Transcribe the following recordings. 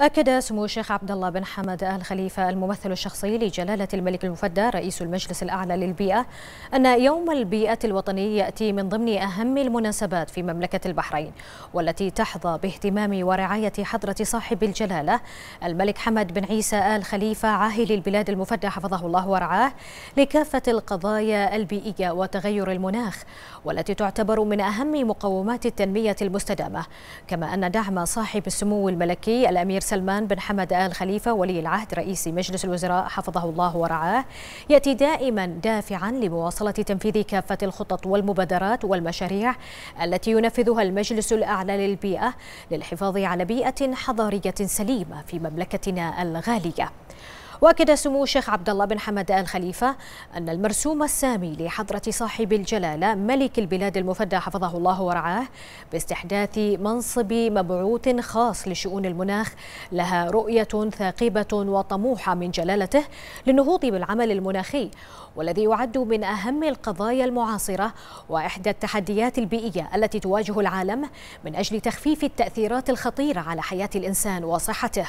أكد سمو الشيخ عبد الله بن حمد آل خليفة الممثل الشخصي لجلالة الملك المفدى رئيس المجلس الأعلى للبيئة أن يوم البيئة الوطني يأتي من ضمن أهم المناسبات في مملكة البحرين والتي تحظى باهتمام ورعاية حضرة صاحب الجلالة الملك حمد بن عيسى آل خليفة عاهل البلاد المفدى حفظه الله ورعاه لكافة القضايا البيئية وتغير المناخ والتي تعتبر من أهم مقومات التنمية المستدامة كما أن دعم صاحب السمو الملكي الأمير سلمان بن حمد آل خليفة ولي العهد رئيس مجلس الوزراء حفظه الله ورعاه يأتي دائما دافعا لمواصلة تنفيذ كافة الخطط والمبادرات والمشاريع التي ينفذها المجلس الأعلى للبيئة للحفاظ على بيئة حضارية سليمة في مملكتنا الغالية واكد سمو الشيخ عبد الله بن حمد ال خليفه ان المرسوم السامي لحضره صاحب الجلاله ملك البلاد المفدى حفظه الله ورعاه باستحداث منصب مبعوث خاص لشؤون المناخ لها رؤيه ثاقبه وطموحه من جلالته للنهوض بالعمل المناخي والذي يعد من اهم القضايا المعاصره واحدى التحديات البيئيه التي تواجه العالم من اجل تخفيف التاثيرات الخطيره على حياه الانسان وصحته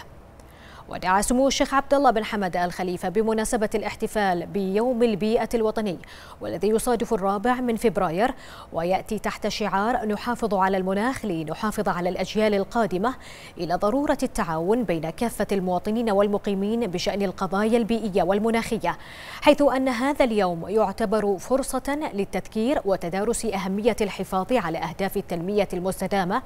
ودعا سمو الشيخ عبد الله بن حمد الخليفة بمناسبة الاحتفال بيوم البيئة الوطني والذي يصادف الرابع من فبراير ويأتي تحت شعار نحافظ على المناخ لنحافظ على الأجيال القادمة إلى ضرورة التعاون بين كافة المواطنين والمقيمين بشأن القضايا البيئية والمناخية حيث أن هذا اليوم يعتبر فرصة للتذكير وتدارس أهمية الحفاظ على أهداف التنمية المستدامة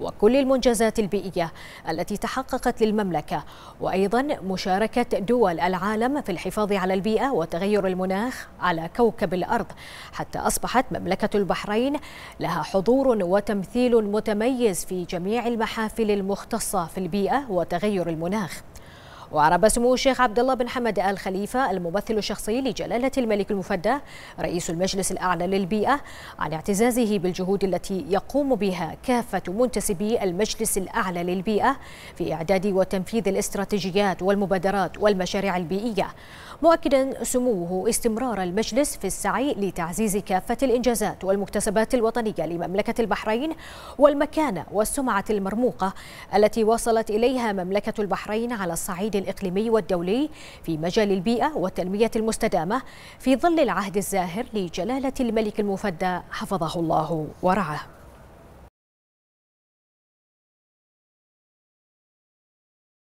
وكل المنجزات البيئية التي تحققت للمملكة وأيضا مشاركة دول العالم في الحفاظ على البيئة وتغير المناخ على كوكب الأرض حتى أصبحت مملكة البحرين لها حضور وتمثيل متميز في جميع المحافل المختصة في البيئة وتغير المناخ وعرب سمو الشيخ عبد الله بن حمد آل خليفة الممثل الشخصي لجلالة الملك المفدى رئيس المجلس الأعلى للبيئة عن اعتزازه بالجهود التي يقوم بها كافة منتسبي المجلس الأعلى للبيئة في إعداد وتنفيذ الاستراتيجيات والمبادرات والمشاريع البيئية مؤكدا سموه استمرار المجلس في السعي لتعزيز كافة الإنجازات والمكتسبات الوطنية لمملكة البحرين والمكانة والسمعة المرموقة التي وصلت إليها مملكة البحرين على الصعيد الإقليمي والدولي في مجال البيئة والتنمية المستدامة في ظل العهد الزاهر لجلالة الملك المفدى حفظه الله ورعاه